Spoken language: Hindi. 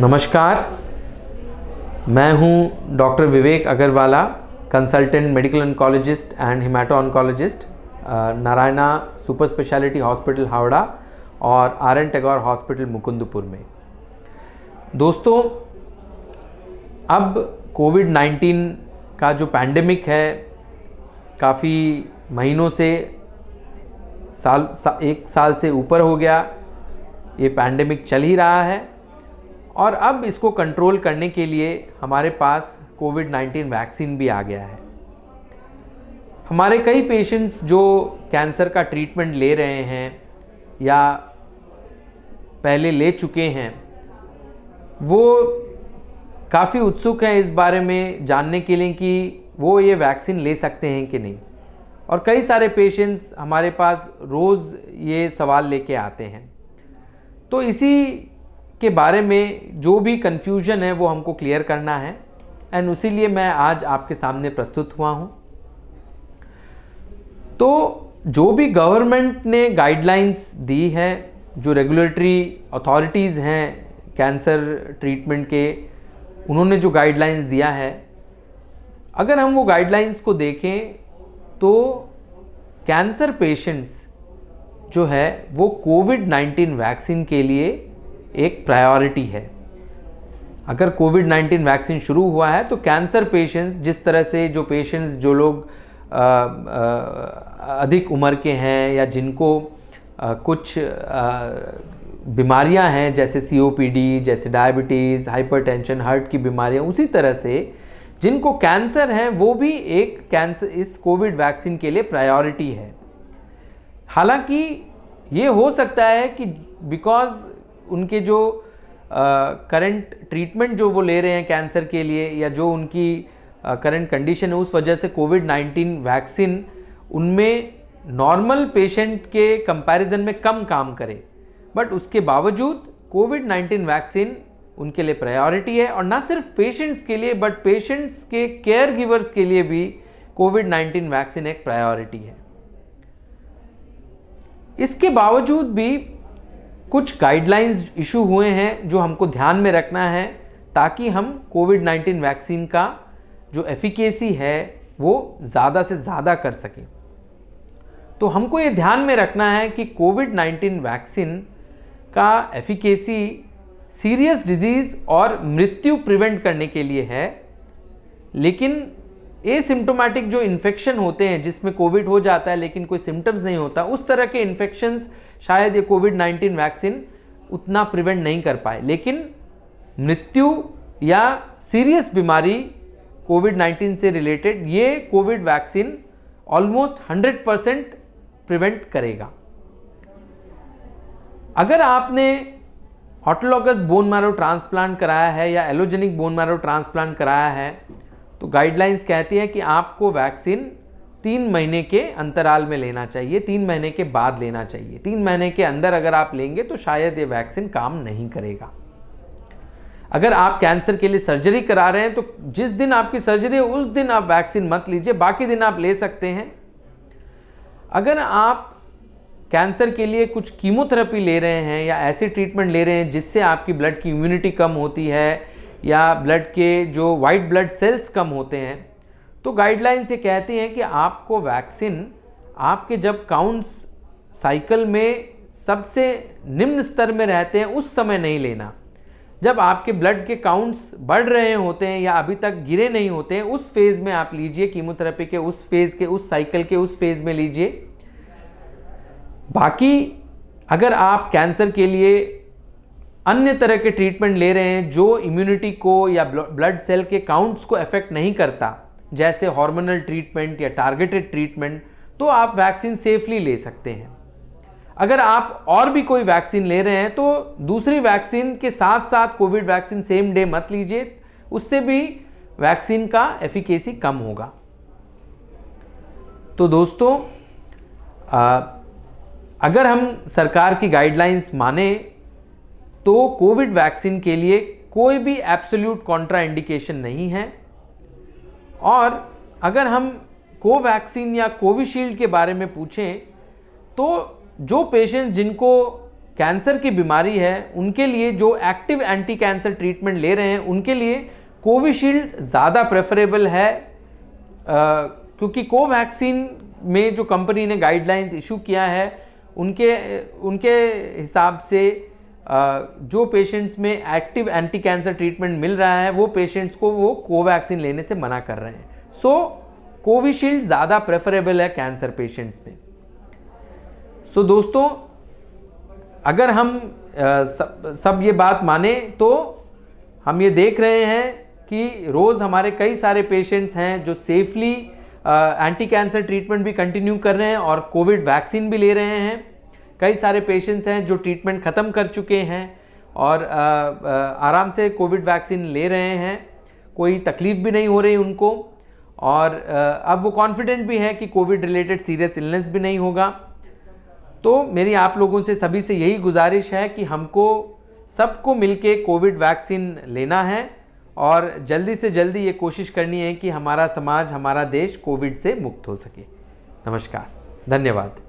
नमस्कार मैं हूं doctor Vivek Agarwala consultant medical oncologist and hemato oncologist Narayana super speciality hospital Howrah और R N Tagore hospital Mukundapur में दोस्तों अब कोविड 19 का जो पैंडेमिक है काफ़ी महीनों से साल सा, एक साल से ऊपर हो गया ये पैंडमिक चल ही रहा है और अब इसको कंट्रोल करने के लिए हमारे पास कोविड 19 वैक्सीन भी आ गया है हमारे कई पेशेंट्स जो कैंसर का ट्रीटमेंट ले रहे हैं या पहले ले चुके हैं वो काफ़ी उत्सुक हैं इस बारे में जानने के लिए कि वो ये वैक्सीन ले सकते हैं कि नहीं और कई सारे पेशेंट्स हमारे पास रोज़ ये सवाल लेके आते हैं तो इसी के बारे में जो भी कन्फ्यूजन है वो हमको क्लियर करना है एंड उसी मैं आज आपके सामने प्रस्तुत हुआ हूँ तो जो भी गवर्नमेंट ने गाइडलाइंस दी है जो रेगुलेटरी अथॉरिटीज़ हैं कैंसर ट्रीटमेंट के उन्होंने जो गाइडलाइंस दिया है अगर हम वो गाइडलाइंस को देखें तो कैंसर पेशेंट्स जो है वो कोविड 19 वैक्सीन के लिए एक प्रायोरिटी है अगर कोविड 19 वैक्सीन शुरू हुआ है तो कैंसर पेशेंट्स जिस तरह से जो पेशेंट्स जो लोग आ, आ, अधिक उम्र के हैं या जिनको आ, कुछ बीमारियां हैं जैसे सी जैसे डायबिटीज़ हाइपरटेंशन हार्ट की बीमारियां उसी तरह से जिनको कैंसर है वो भी एक कैंसर इस कोविड वैक्सीन के लिए प्रायोरिटी है हालांकि ये हो सकता है कि बिकॉज उनके जो करंट ट्रीटमेंट जो वो ले रहे हैं कैंसर के लिए या जो उनकी करंट कंडीशन है उस वजह से कोविड 19 वैक्सीन उनमें नॉर्मल पेशेंट के कंपैरिजन में कम काम करे बट उसके बावजूद कोविड 19 वैक्सीन उनके लिए प्रायोरिटी है और ना सिर्फ पेशेंट्स के लिए बट पेशेंट्स के केयर गिवर्स के लिए भी कोविड 19 वैक्सीन एक प्रायोरिटी है इसके बावजूद भी कुछ गाइडलाइंस इशू हुए हैं जो हमको ध्यान में रखना है ताकि हम कोविड 19 वैक्सीन का जो एफिकेसी है वो ज़्यादा से ज़्यादा कर सकें तो हमको ये ध्यान में रखना है कि कोविड 19 वैक्सीन का एफिकेसी सीरियस डिजीज़ और मृत्यु प्रिवेंट करने के लिए है लेकिन एसिम्टोमेटिक जो इन्फेक्शन होते हैं जिसमें कोविड हो जाता है लेकिन कोई सिम्टम्स नहीं होता उस तरह के इन्फेक्शन शायद ये कोविड नाइन्टीन वैक्सीन उतना प्रिवेंट नहीं कर पाए लेकिन मृत्यु या सीरियस बीमारी कोविड 19 से रिलेटेड ये COVID vaccine almost 100 percent prevent करेगा अगर आपने हॉटलॉगस बोन मैरो ट्रांसप्लांट कराया है या एलोजेनिक बोन मैरो ट्रांसप्लांट कराया है गाइडलाइंस कहती है कि आपको वैक्सीन तीन महीने के अंतराल में लेना चाहिए तीन महीने के बाद लेना चाहिए तीन महीने के अंदर अगर आप लेंगे तो शायद ये वैक्सीन काम नहीं करेगा अगर आप कैंसर के लिए सर्जरी करा रहे हैं तो जिस दिन आपकी सर्जरी है उस दिन आप वैक्सीन मत लीजिए बाकी दिन आप ले सकते हैं अगर आप कैंसर के लिए कुछ कीमोथेरेपी ले रहे हैं या ऐसी ट्रीटमेंट ले रहे हैं जिससे आपकी ब्लड की इम्यूनिटी कम होती है या ब्लड के जो वाइट ब्लड सेल्स कम होते हैं तो गाइडलाइंस ये कहते हैं कि आपको वैक्सीन आपके जब काउंट्स साइकिल में सबसे निम्न स्तर में रहते हैं उस समय नहीं लेना जब आपके ब्लड के काउंट्स बढ़ रहे होते हैं या अभी तक गिरे नहीं होते हैं उस फेज़ में आप लीजिए कीमोथेरेपी के उस फेज़ के उस साइकिल के उस फेज़ में लीजिए बाकी अगर आप कैंसर के लिए अन्य तरह के ट्रीटमेंट ले रहे हैं जो इम्यूनिटी को या ब्लड सेल के काउंट्स को अफेक्ट नहीं करता जैसे हार्मोनल ट्रीटमेंट या टारगेटेड ट्रीटमेंट तो आप वैक्सीन सेफली ले सकते हैं अगर आप और भी कोई वैक्सीन ले रहे हैं तो दूसरी वैक्सीन के साथ साथ कोविड वैक्सीन सेम डे मत लीजिए उससे भी वैक्सीन का एफिकेसी कम होगा तो दोस्तों आ, अगर हम सरकार की गाइडलाइंस माने तो कोविड वैक्सीन के लिए कोई भी एब्सोल्यूट कॉन्ट्रा इंडिकेशन नहीं है और अगर हम कोवैक्सीन या कोविशील्ड के बारे में पूछें तो जो पेशेंट्स जिनको कैंसर की बीमारी है उनके लिए जो एक्टिव एंटी कैंसर ट्रीटमेंट ले रहे हैं उनके लिए कोविशील्ड ज़्यादा प्रेफरेबल है आ, क्योंकि कोवैक्सीन में जो कंपनी ने गाइडलाइंस इशू किया है उनके उनके हिसाब से जो पेशेंट्स में एक्टिव एंटी कैंसर ट्रीटमेंट मिल रहा है वो पेशेंट्स को वो कोवैक्सीन लेने से मना कर रहे हैं सो कोविशील्ड ज़्यादा प्रेफरेबल है कैंसर पेशेंट्स में सो दोस्तों अगर हम आ, सब, सब ये बात माने तो हम ये देख रहे हैं कि रोज़ हमारे कई सारे पेशेंट्स हैं जो सेफली एंटी कैंसर ट्रीटमेंट भी कंटिन्यू कर रहे हैं और कोविड वैक्सीन भी ले रहे हैं कई सारे पेशेंट्स हैं जो ट्रीटमेंट ख़त्म कर चुके हैं और आराम से कोविड वैक्सीन ले रहे हैं कोई तकलीफ़ भी नहीं हो रही उनको और अब वो कॉन्फिडेंट भी हैं कि कोविड रिलेटेड सीरियस इलनेस भी नहीं होगा तो मेरी आप लोगों से सभी से यही गुजारिश है कि हमको सबको मिलके कोविड वैक्सीन लेना है और जल्दी से जल्दी ये कोशिश करनी है कि हमारा समाज हमारा देश कोविड से मुक्त हो सके नमस्कार धन्यवाद